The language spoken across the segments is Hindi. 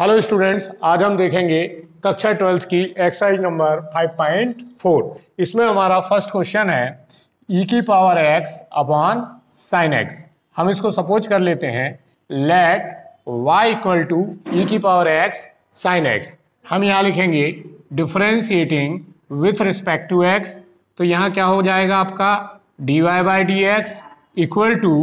हेलो स्टूडेंट्स आज हम देखेंगे कक्षा ट्वेल्थ की एक्सरसाइज नंबर 5.4 इसमें हमारा फर्स्ट क्वेश्चन है ई e की power x upon sine x हम इसको सपोज कर लेते हैं let y equal to e की पावर एक्स साइन एक्स हम यहाँ लिखेंगे differentiating with respect to x तो यहाँ क्या हो जाएगा आपका d y by d x equal to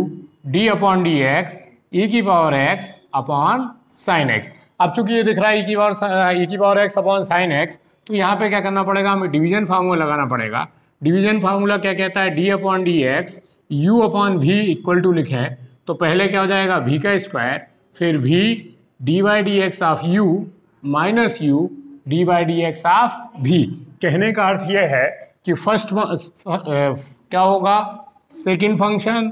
d upon d x e की power x upon sine x अब चूंकि ये दिख रहा है e की पावर e की power x upon sine x तो यहाँ पे क्या करना पड़ेगा हमें डिवीजन फार्मूला लगाना पड़ेगा डिवीजन फार्मूला क्या कहता है d upon d x u upon v equal to लिखे तो पहले क्या हो जाएगा v का स्क्वायर फिर v d y d x of u minus u d y d x of v कहने का अर्थ यह है कि फर्स्ट क्या होगा second function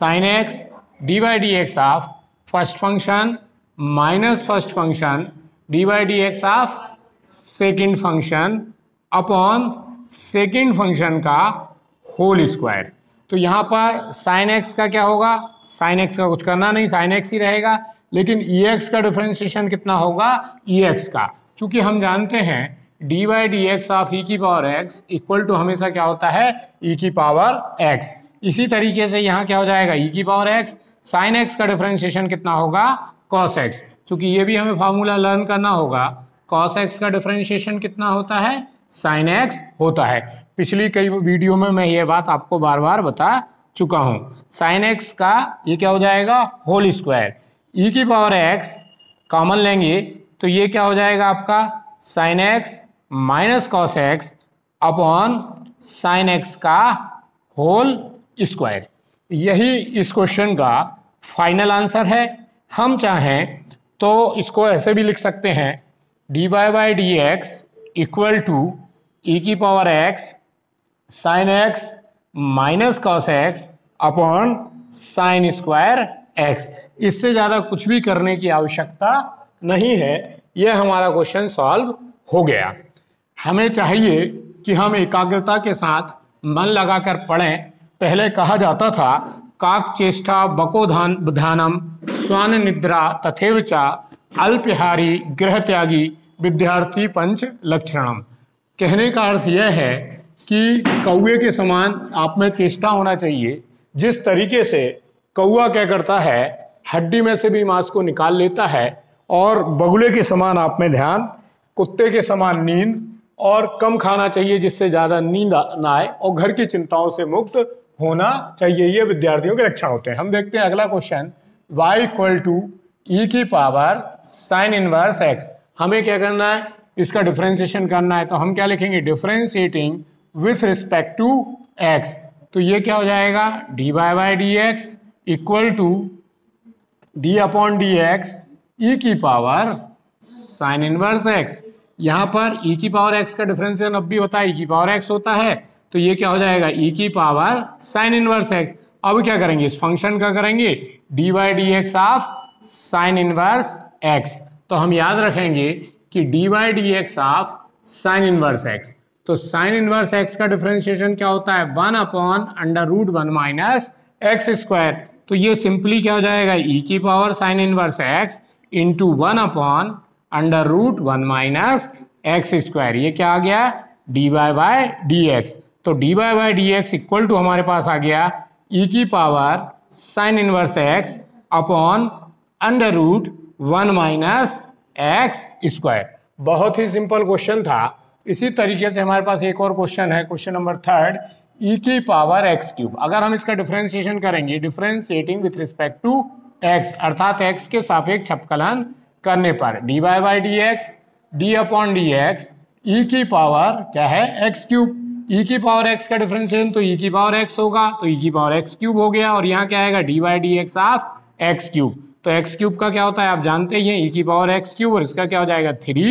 sine x d y d x of first function minus first function d by d x of second function upon second function का होल स्क्वायर तो यहाँ पर साइन एक्स का क्या होगा साइन एक्स का कुछ करना नहीं साइन एक्स ही रहेगा लेकिन ई एक्स का डिफ्रेंशिएशन कितना होगा ई एक्स का चूँकि हम जानते हैं d y d x of e की पावर एक्स इक्वल टू हमेशा क्या होता है ई e की पावर एक्स इसी तरीके से यहाँ क्या हो जाएगा ई e की पावर एक्स साइन एक्स का डिफ्रेंशिएशन कितना होगा कॉस एक्स चूंकि ये भी हमें फार्मूला लर्न करना होगा कॉस एक्स का डिफ्रेंशिएशन कितना होता है साइन एक्स होता है पिछली कई वीडियो में मैं ये बात आपको बार बार बता चुका हूँ साइन एक्स का ये क्या हो जाएगा होल स्क्वायर ई की पावर एक्स कॉमन लेंगे तो ये क्या हो जाएगा आपका sine x minus cos x upon sine x का होल स्क्वायर यही इस क्वेश्चन का फाइनल आंसर है हम चाहें तो इसको ऐसे भी लिख सकते हैं d y by d x equal to e की power x sine x minus cos x upon sine square x इससे ज़्यादा कुछ भी करने की आवश्यकता नहीं है यह हमारा क्वेश्चन सॉल्व हो गया हमें चाहिए कि हम एकाग्रता के साथ मन लगाकर पढ़ें पहले कहा जाता था चेष्टा बकोधान ध्यानम स्वान निद्रा तथेव चा अल्पहारी गृह त्यागी विद्यार्थी पंच लक्षणम कहने का अर्थ यह है कि कौए के समान आप में चेष्टा होना चाहिए जिस तरीके से कौआ क्या करता है हड्डी में से भी मांस को निकाल लेता है और बगुले के समान आप में ध्यान कुत्ते के समान नींद और कम खाना चाहिए जिससे ज़्यादा नींद ना आए और घर की चिंताओं से मुक्त होना चाहिए ये विद्यार्थियों के रक्षा होते हैं हम देखते हैं अगला question y equal to e की पावर साइन इनवर्स x हमें क्या करना है इसका डिफ्रेंसिएशन करना है तो हम क्या लिखेंगे differentiating with respect to x तो ये क्या हो जाएगा d y by d x equal to d upon d x e की पावर साइन इनवर्स x यहाँ पर e की पावर x का डिफरेंशिएशन अब भी होता है e की पावर x होता है तो ये क्या हो जाएगा e की पावर साइन इनवर्स एक्स अब क्या करेंगे इस फंक्शन का करेंगे d y d x of sine inverse x तो हम याद रखेंगे कि d y d x of sine inverse x तो साइन इनवर्स एक्स का डिफ्रेंशिएशन क्या होता है one upon under root one minus x square तो ये सिंपली क्या हो जाएगा e की power sine inverse x into one upon under root one minus x square ये क्या आ गया d y bye d x तो d y by d x equal to हमारे पास आ गया ई e की power sine inverse x upon under root one minus x square बहुत ही सिंपल क्वेश्चन था इसी तरीके से हमारे पास एक और क्वेश्चन है क्वेश्चन नंबर थर्ड ई की पावर एक्स क्यूब अगर हम इसका डिफ्रेंसिएशन करेंगे differentiating with respect to x अर्थात एक्स के सापेक्ष अपकलन करने पर d y by d x d upon d x e की पावर क्या है एक्स क्यूब e की पावर x का डिफरेंशिएशन तो e की पावर x होगा तो e की पावर x क्यूब हो गया और यहाँ क्या आएगा d by d x of x cube तो x क्यूब का क्या होता है आप जानते ही हैं e की पावर x क्यूब और इसका क्या हो जाएगा थ्री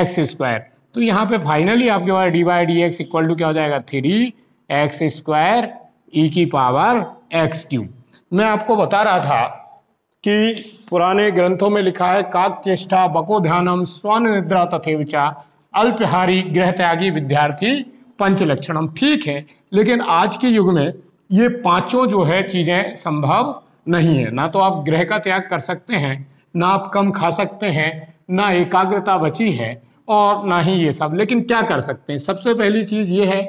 एक्स स्क्वायर तो यहाँ पे फाइनली आपके पास d by d x equal to क्या हो जाएगा थ्री एक्स स्क्वायर ई की पावर एक्स क्यूब मैं आपको बता रहा था कि पुराने ग्रंथों में लिखा है काक चेष्टा बको ध्यानम स्वर्ण निद्रा तथे विचार अल्पहारी ग्रह त्यागी विद्यार्थी पंच लक्षण हम ठीक है लेकिन आज के युग में ये पांचों जो है चीज़ें संभव नहीं है ना तो आप ग्रह का त्याग कर सकते हैं ना आप कम खा सकते हैं ना एकाग्रता बची है और ना ही ये सब लेकिन क्या कर सकते हैं सबसे पहली चीज़ ये है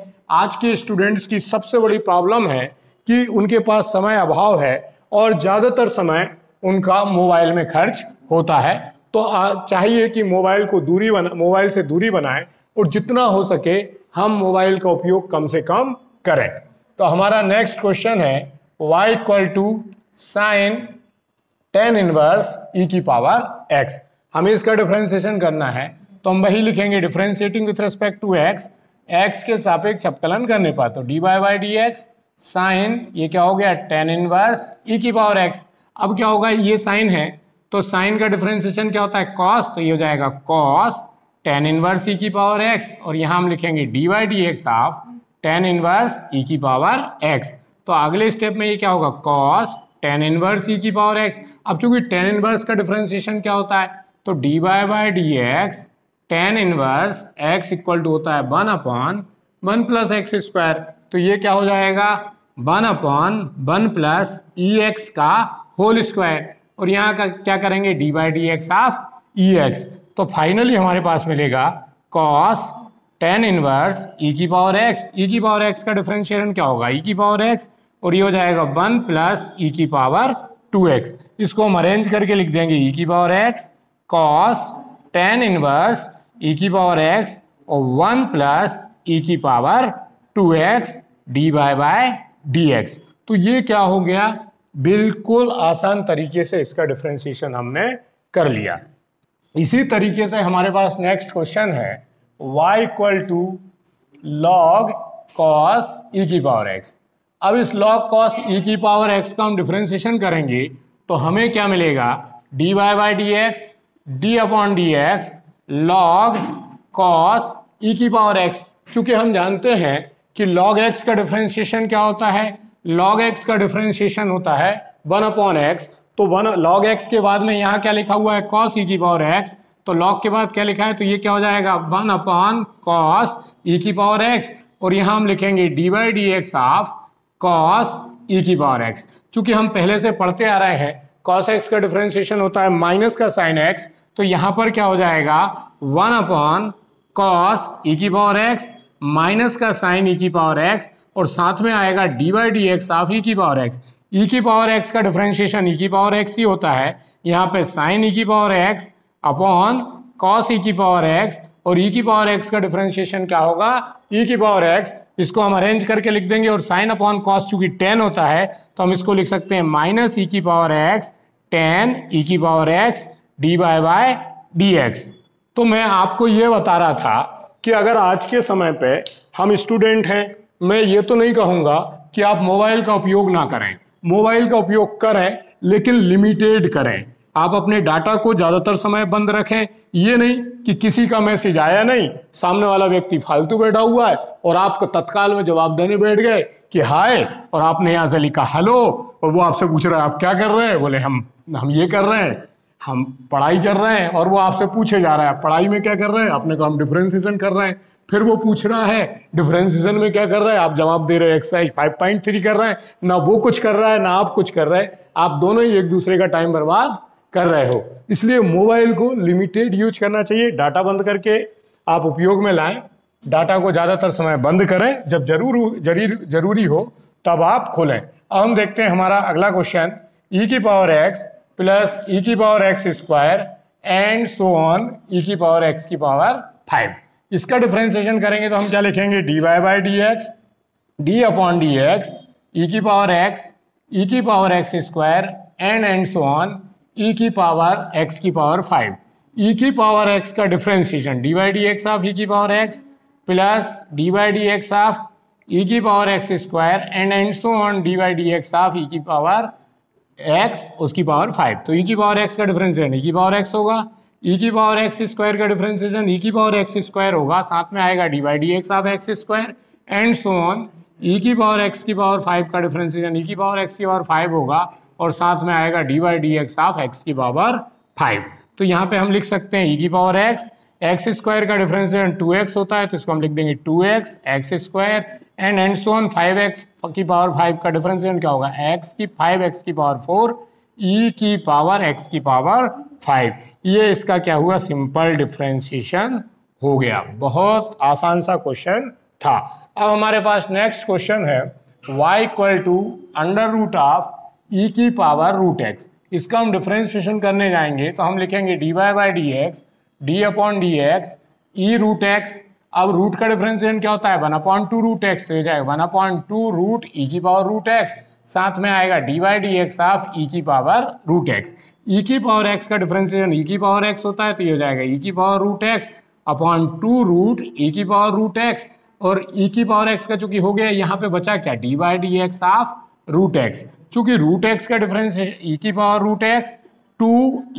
आज के स्टूडेंट्स की सबसे बड़ी प्रॉब्लम है कि उनके पास समय अभाव है और ज़्यादातर समय उनका मोबाइल में खर्च होता है तो चाहिए कि मोबाइल को दूरी बना मोबाइल से दूरी बनाएं और जितना हो सके हम मोबाइल का उपयोग कम से कम करें तो हमारा नेक्स्ट क्वेश्चन है y equal to sine tan inverse e की पावर x हमें इसका डिफ्रेंसिएशन करना है तो हम वही लिखेंगे differentiating with respect to x x के सापेक्ष अवकलन करने पर तो d y y d x sine ये क्या हो गया टेन इनवर्स e की पावर x अब क्या होगा ये साइन है तो साइन का डिफ्रेंसिएशन क्या होता है कॉस तो ये हो जाएगा कॉस टेन इनवर्स ई की पावर एक्स और यहाँ हम लिखेंगे d y d x of tan inverse e की पावर एक्स तो अगले स्टेप में ये क्या होगा कॉस टेन इनवर्स ई की पावर एक्स अब चूंकि टेन इनवर्स का डिफ्रेंसिएशन क्या होता है तो d y by d x tan inverse x equal to होता है one upon one plus x square तो ये क्या हो जाएगा one upon one plus e x का होल स्क्वायर और यहाँ का क्या करेंगे d by d x of e x तो फाइनली हमारे पास मिलेगा कॉस टेन इनवर्स ई की पावर एक्स ई की पावर एक्स का डिफ्रेंशिएशन क्या होगा ई e की पावर एक्स और ये हो जाएगा वन प्लस ई की पावर टू एक्स इसको हम अरेंज करके लिख देंगे ई e की power x cos tan inverse e की पावर एक्स और वन प्लस ई की power two x d by by d x तो ये क्या हो गया बिल्कुल आसान तरीके से इसका डिफ्रेंशिएशन हमने कर लिया इसी तरीके से हमारे पास नेक्स्ट क्वेश्चन है y equal to log cos e की पावर x अब इस लॉग कॉस e की पावर x का हम डिफ्रेंसिएशन करेंगे तो हमें क्या मिलेगा d y by d x d upon d x log cos e की पावर x चूंकि हम जानते हैं कि log x का डिफ्रेंशिएशन क्या होता है log x का डिफ्रेंसिएशन होता है वन अपॉन एक्स तो वन लॉग एक्स के बाद में यहाँ क्या लिखा हुआ है कॉस ई e की पावर एक्स तो लॉग के बाद क्या लिखा है तो ये क्या हो जाएगा वन अपॉन कॉस ई की पावर एक्स और यहाँ हम लिखेंगे d y d x of cos e की पावर एक्स चूंकि हम पहले से पढ़ते आ रहे हैं कॉस एक्स का डिफ्रेंसिएशन होता है माइनस का साइन एक्स तो यहाँ पर क्या हो जाएगा वन अपॉन कॉस ई की पावर एक्स माइनस का साइन ई e की पावर एक्स और साथ में आएगा d y d x of e की पावर एक्स ई e की पावर एक्स का डिफ्रेंशिएशन ई e की पावर एक्स ही होता है यहाँ पे साइन ई e की power x upon cos e की पावर एक्स और ई की पावर एक्स का डिफ्रेंशिएशन क्या होगा ई की पावर एक्स इसको हम अरेंज करके लिख देंगे और साइन अपॉन कॉस चूंकि टेन होता है तो हम इसको लिख सकते हैं माइनस ई की पावर एक्स टेन ई की power x d by by d x तो मैं आपको ये बता रहा था कि अगर आज के समय पे हम स्टूडेंट हैं मैं ये तो नहीं कहूँगा कि आप मोबाइल का उपयोग ना करें मोबाइल का उपयोग करें लेकिन लिमिटेड करें आप अपने डाटा को ज़्यादातर समय बंद रखें ये नहीं कि किसी का मैसेज आया नहीं सामने वाला व्यक्ति फालतू बैठा हुआ है और आपको तत्काल में जवाब देने बैठ गए कि हाय और आपने यहाँ से लिखा हेलो और वो आपसे पूछ रहा है आप क्या कर रहे हैं बोले हम हम ये कर रहे हैं हम पढ़ाई कर रहे हैं और वो आपसे पूछे जा रहा है पढ़ाई में क्या कर रहे हैं अपने को हम डिफ्रेंसिएशन कर रहे हैं फिर वो पूछ रहा है डिफ्रेंसिएशन में क्या कर रहा है आप जवाब दे रहे हैं एक्सरसाइज फाइव पॉइंट थ्री कर रहे हैं ना वो कुछ कर रहा है ना आप कुछ कर रहे हैं आप दोनों ही एक दूसरे का टाइम बर्बाद कर रहे हो इसलिए मोबाइल को लिमिटेड यूज करना चाहिए डाटा बंद करके आप उपयोग में लाएं डाटा को ज़्यादातर समय बंद करें जब जरूर जरूर जरूरी हो तब आप खोलें अब हम देखते हैं हमारा अगला क्वेश्चन ई की पावर एक्स प्लस ई की power x square and so on e की पावर एक्स की पावर फाइव इसका डिफ्रेंसिएशन करेंगे तो हम क्या लिखेंगे d y by d x d upon d x e की पावर एक्स ई की power x square and and so on e की पावर एक्स की पावर फाइव ई की पावर एक्स का differentiation d y d x of e की power x plus D y d x of e की power x square and and so on d y d x of e की पावर एक्स उसकी पावर फाइव तो ई की पावर एक्स का डिफरेंशिएशन ई की पावर एक्स होगा ई की पावर एक्स स्क्वायर का डिफरेंशिएशन ई की पावर एक्स स्क्वायर होगा साथ में आएगा d by d x of x square and so on e की पावर एक्स की पावर फाइव का डिफरेंशिएशन ई की पावर एक्स की पावर फाइव होगा और साथ में आएगा d by d x of x की पावर फाइव तो यहाँ पे हम लिख सकते हैं ई की पावर एक्स एक्स स्क्वायर का डिफरेंशिएशन टू एक्स होता है तो इसको हम लिख देंगे two x x square and and so on five x की पावर फाइव का डिफरेंशिएशन क्या होगा एक्स की फाइव एक्स की पावर फोर ई की पावर एक्स की पावर फाइव ये इसका क्या हुआ सिंपल डिफ्रेंसिएशन हो गया बहुत आसान सा क्वेश्चन था अब हमारे पास नेक्स्ट क्वेश्चन है y equal to under root of e की पावर रूट एक्स इसका हम डिफरेंशिएशन करने जाएंगे तो हम लिखेंगे d y by d x d upon d x e root x अब रूट का डिफ्रेंसिएशन क्या होता है one upon two root x तो ये जाएगा one upon two root e की पावर रूट एक्स साथ में आएगा d y d x of e की पावर रूट एक्स ई की पावर एक्स का डिफ्रेंसिएशन ई e की पावर एक्स होता है तो ये हो जाएगा ई e की power root x upon two root e की पावर रूट एक्स और ई e की पावर एक्स का चूंकि हो गया यहाँ पे बचा क्या d y d x of root x चूंकि रूट एक्स का डिफ्रेंसिएशन ई की power root x two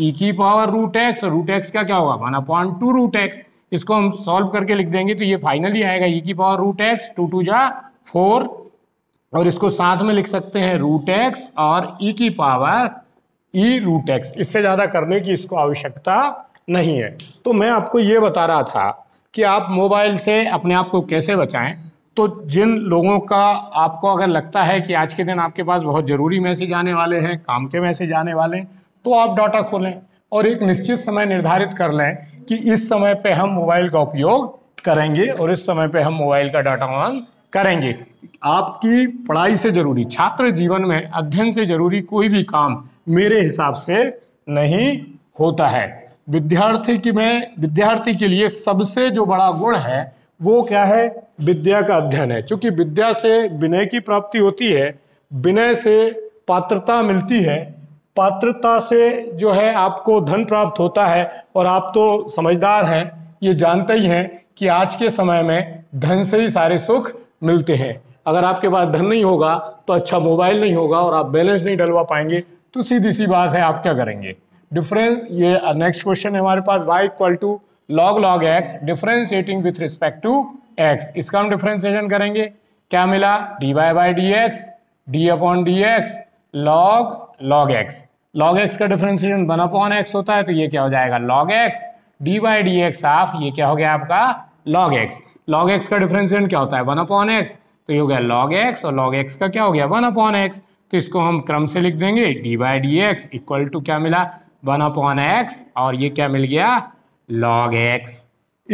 e की पावर रूट एक्स और रूट एक्स का क्या होगा one upon two root x इसको हम सॉल्व करके लिख देंगे तो ये फाइनली आएगा ई e की power root x two two जा फोर और इसको साथ में लिख सकते हैं रूट एक्स और ई e की पावर ई रूट एक्स इससे ज़्यादा करने की इसको आवश्यकता नहीं है तो मैं आपको ये बता रहा था कि आप मोबाइल से अपने आप को कैसे बचाएं तो जिन लोगों का आपको अगर लगता है कि आज के दिन आपके पास बहुत ज़रूरी मैसेज आने वाले हैं काम के मैसेज आने वाले हैं तो आप डाटा खोलें और एक निश्चित समय निर्धारित कर लें कि इस समय पे हम मोबाइल का उपयोग करेंगे और इस समय पे हम मोबाइल का डाटा ऑन करेंगे आपकी पढ़ाई से जरूरी छात्र जीवन में अध्ययन से जरूरी कोई भी काम मेरे हिसाब से नहीं होता है विद्यार्थी की में विद्यार्थी के लिए सबसे जो बड़ा गुण है वो क्या है विद्या का अध्ययन है क्योंकि विद्या से विनय की प्राप्ति होती है विनय से पात्रता मिलती है पात्रता से जो है आपको धन प्राप्त होता है और आप तो समझदार हैं ये जानते ही हैं कि आज के समय में धन से ही सारे सुख मिलते हैं अगर आपके पास धन नहीं होगा तो अच्छा मोबाइल नहीं होगा और आप बैलेंस नहीं डलवा पाएंगे तो सीधी सी बात है आप क्या करेंगे डिफरेंस ये नेक्स्ट क्वेश्चन है हमारे पास y equal to log log x differentiating with respect to x इसका हम डिफ्रेंसिएशन करेंगे क्या मिला d y by d x d upon d x log log x log x का डिफरेंशिएशन वन अपॉन एक्स होता है तो ये क्या हो जाएगा log x d by d x of ये क्या हो गया आपका लॉग एक्स लॉग एक्स का डिफरेंशिएशन क्या होता है वन अपॉन एक्स तो ये हो गया लॉग एक्स और लॉग एक्स का क्या हो गया वन अपॉन एक्स तो इसको हम क्रम से लिख देंगे d by d x equal to क्या मिला वन अपॉन एक्स और ये क्या मिल गया लॉग एक्स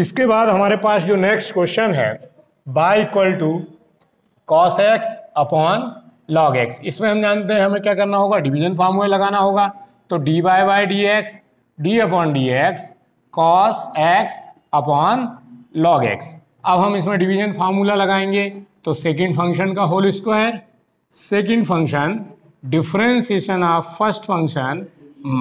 इसके बाद हमारे पास जो नेक्स्ट क्वेश्चन है y equal to cos x upon log x इसमें हम जानते हैं हमें क्या करना होगा डिवीजन फॉर्मूला लगाना होगा तो d by by d x d upon d x cos x upon log x अब हम इसमें डिवीजन फार्मूला लगाएंगे तो सेकंड फंक्शन का whole square second function differentiation of first function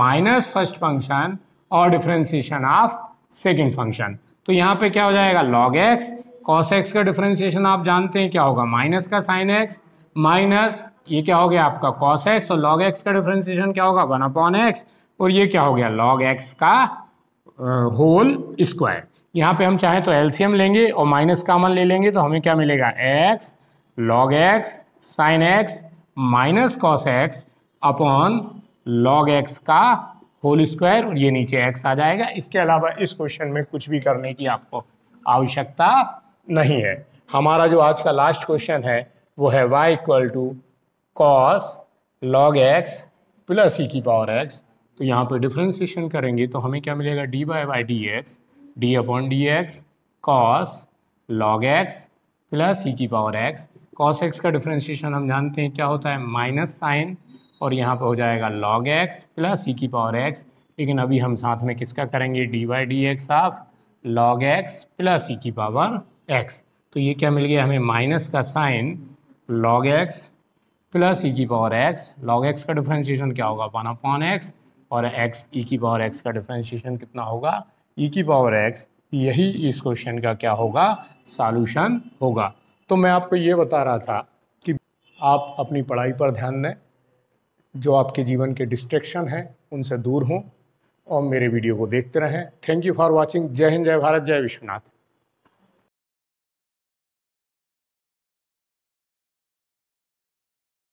minus first function और डिफ्रेंसिएशन ऑफ सेकंड फंक्शन तो यहाँ पे क्या हो जाएगा लॉग एक्स कॉस एक्स का डिफ्रेंसिएशन आप जानते हैं क्या होगा माइनस का साइन एक्स माइनस ये क्या हो गया आपका कॉस एक्स और लॉग एक्स का डिफ्रेंसिएशन क्या होगा वन अपॉन एक्स और ये क्या हो गया लॉग एक्स का होल स्क्वायर यहाँ पे हम चाहें तो एलसीएम लेंगे और माइनस कॉमन ले लेंगे तो हमें क्या मिलेगा x log x sine x minus cos x upon log x का होल स्क्वायर और ये नीचे एक्स आ जाएगा इसके अलावा इस क्वेश्चन में कुछ भी करने की आपको आवश्यकता नहीं है हमारा जो आज का लास्ट क्वेश्चन है वो है y equal to cos log x plus e की पावर एक्स तो यहाँ पर डिफ्रेंसिएशन करेंगे तो हमें क्या मिलेगा d by y d x d upon d x cos log x plus e की पावर एक्स कॉस एक्स का डिफ्रेंशिएशन हम जानते हैं क्या होता है माइनस साइन और यहाँ पर हो जाएगा लॉग एक्स प्लस ई की पावर एक्स लेकिन अभी हम साथ में किसका करेंगे d y d x of log x plus e की पावर एक्स तो ये क्या मिल गया हमें माइनस का sine log x plus e की पावर एक्स लॉग एक्स का डिफ्रेंशिएशन क्या होगा वन अपॉन एक्स और एक्स ई e की पावर एक्स का डिफ्रेंशिएशन कितना होगा ई e की पावर एक्स यही इस क्वेश्चन का क्या होगा सॉल्यूशन होगा तो मैं आपको ये बता रहा था कि आप अपनी पढ़ाई पर ध्यान दें जो आपके जीवन के डिस्ट्रेक्शन हैं उनसे दूर हों और मेरे वीडियो को देखते रहें थैंक यू फॉर वॉचिंग जय हिंद जय भारत जय विश्वनाथ